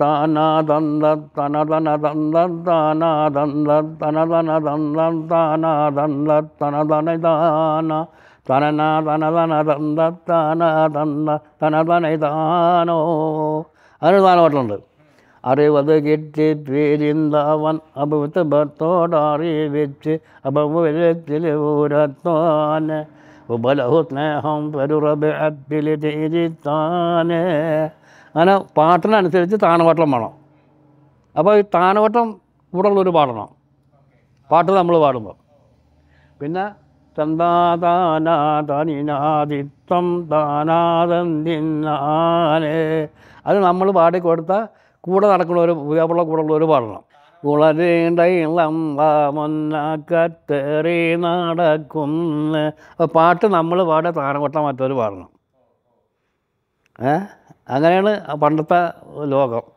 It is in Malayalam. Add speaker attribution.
Speaker 1: தனதனதந்தனதனதந்தனதனதந்தனதனதனதனதன அறுவது கெட்டு பேரிந்தவன் அபவித்து பத்தோடு அறிவிச்சு அபவிதத்தில் ஊரத்தான உபலகு ஸ்நேகம் பெருரபு அப்பிலி தெரித்தானே അങ്ങനെ പാട്ടിനനുസരിച്ച് താണവട്ടം വേണം അപ്പോൾ ഈ താനവട്ടം കൂടുള്ളൊരു പാടണം പാട്ട് നമ്മൾ പാടുമ്പോൾ പിന്നെ ചന്ദാതാനാതനിനാദിത്വം താനാതന്തിന്നാനേ അത് നമ്മൾ പാടിക്കൊടുത്ത കൂടെ നടക്കുന്നവർ പുതിയാപ്പുള്ള ഒരു പാടണം ഉളരേണ്ടയിളം കത്തേറി നടക്കുന്ന പാട്ട് നമ്മൾ പാടെ താനവട്ടം മറ്റൊരു പാടണം ഏ അങ്ങനെയാണ് പണ്ടത്തെ ലോകം